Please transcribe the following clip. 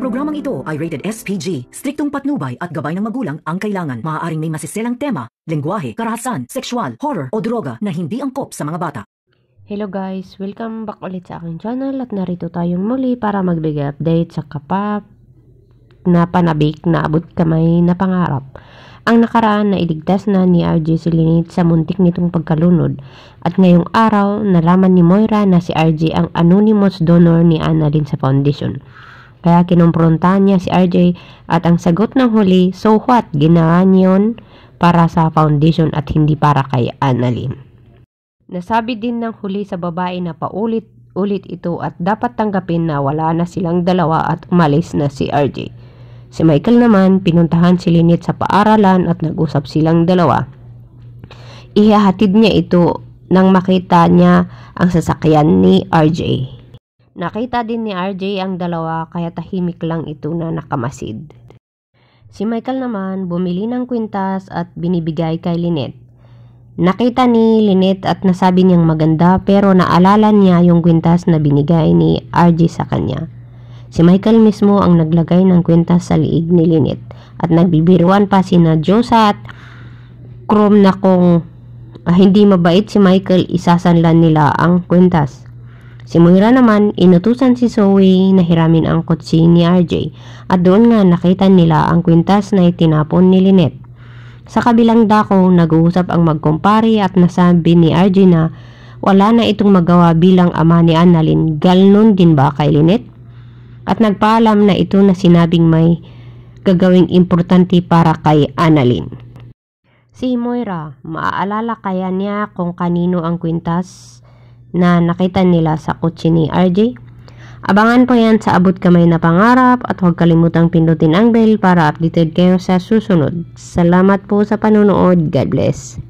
Ang programang ito ay rated SPG. Striktong patnubay at gabay ng magulang ang kailangan. Maaaring may masiselang tema, lengguwahe, karahasan, sexual, horror o droga na hindi angkop sa mga bata. Hello guys! Welcome back ulit sa aking channel at narito tayong muli para magbigay update sa kapap na panabik na abot kamay na pangarap. Ang nakaraan na iligtas na ni RJ Silinate sa muntik nitong pagkalunod at ngayong araw nalaman ni Moira na si RJ ang anonymous donor ni Annalyn sa foundation. Kaya kinumprontahan niya si RJ at ang sagot ng huli, so what, ginawa niyon para sa foundation at hindi para kay Annalyn. Nasabi din ng huli sa babae na paulit-ulit ito at dapat tanggapin na wala na silang dalawa at umalis na si RJ. Si Michael naman, pinuntahan si Lynette sa paaralan at nag-usap silang dalawa. Ihahatid niya ito nang makita niya ang sasakyan ni RJ. Nakita din ni RJ ang dalawa kaya tahimik lang ito na nakamasid. Si Michael naman bumili ng kwintas at binibigay kay Lynette. Nakita ni Lynette at nasabi niyang maganda pero naalala niya yung kwintas na binigay ni RJ sa kanya. Si Michael mismo ang naglagay ng kwintas sa liig ni Lynette at nagbibiruan pa si na Josa at na kung ah, hindi mabait si Michael isasanlan nila ang kwintas. Si Moira naman, inutusan si Zoe na hiramin ang kotse ni RJ at doon nga nakita nila ang kwintas na itinapon ni Lynette. Sa kabilang dako, nag-uusap ang magkumpari at nasabi ni RJ na wala na itong magawa bilang ama ni Annalyn, galnon din ba kay Lynette? At nagpaalam na ito na sinabing may gagawing importante para kay Annalyn. Si Moira, maaalala kaya niya kung kanino ang kwintas na nakita nila sa kotse ni RJ. Abangan po yan sa abot kamay na pangarap at huwag kalimutang pindutin ang bell para updated kayo sa susunod. Salamat po sa panonood. God bless.